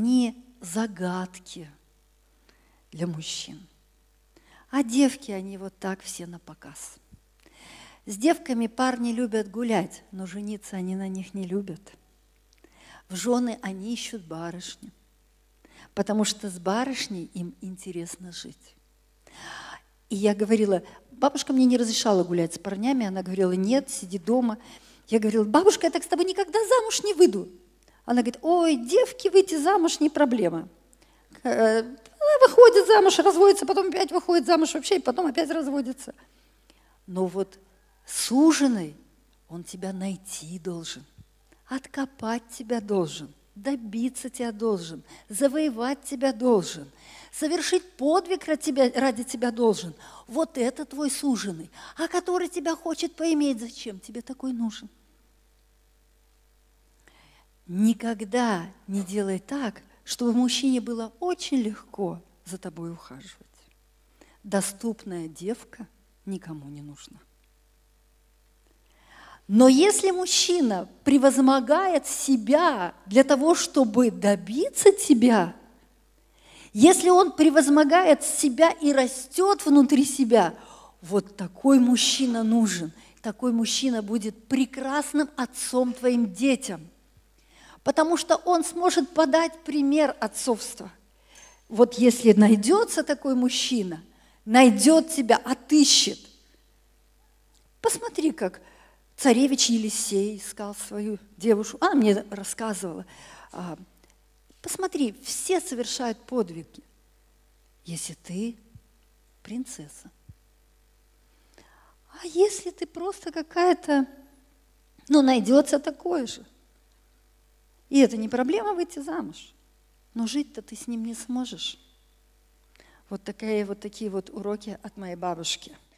они загадки для мужчин. А девки, они вот так все на показ. С девками парни любят гулять, но жениться они на них не любят. В жены они ищут барышни, потому что с барышней им интересно жить. И я говорила, бабушка мне не разрешала гулять с парнями, она говорила, нет, сиди дома. Я говорила, бабушка, я так с тобой никогда замуж не выйду. Она говорит, ой, девки выйти замуж не проблема. Э, она выходит замуж, разводится, потом опять выходит замуж вообще, и потом опять разводится. Но вот суженый, он тебя найти должен, откопать тебя должен, добиться тебя должен, завоевать тебя должен, совершить подвиг ради тебя, должен. Вот это твой суженый. А который тебя хочет поиметь, зачем тебе такой нужен? Никогда не делай так, чтобы мужчине было очень легко за тобой ухаживать. Доступная девка никому не нужна. Но если мужчина превозмогает себя для того, чтобы добиться тебя, если он превозмогает себя и растет внутри себя, вот такой мужчина нужен. Такой мужчина будет прекрасным отцом твоим детям потому что он сможет подать пример отцовства. Вот если найдется такой мужчина, найдет тебя, отыщет. Посмотри, как царевич Елисей искал свою девушку. Она мне рассказывала. А, посмотри, все совершают подвиги, если ты принцесса. А если ты просто какая-то, ну, найдется такое же – и это не проблема выйти замуж. Но жить-то ты с ним не сможешь. Вот, такая, вот такие вот уроки от моей бабушки –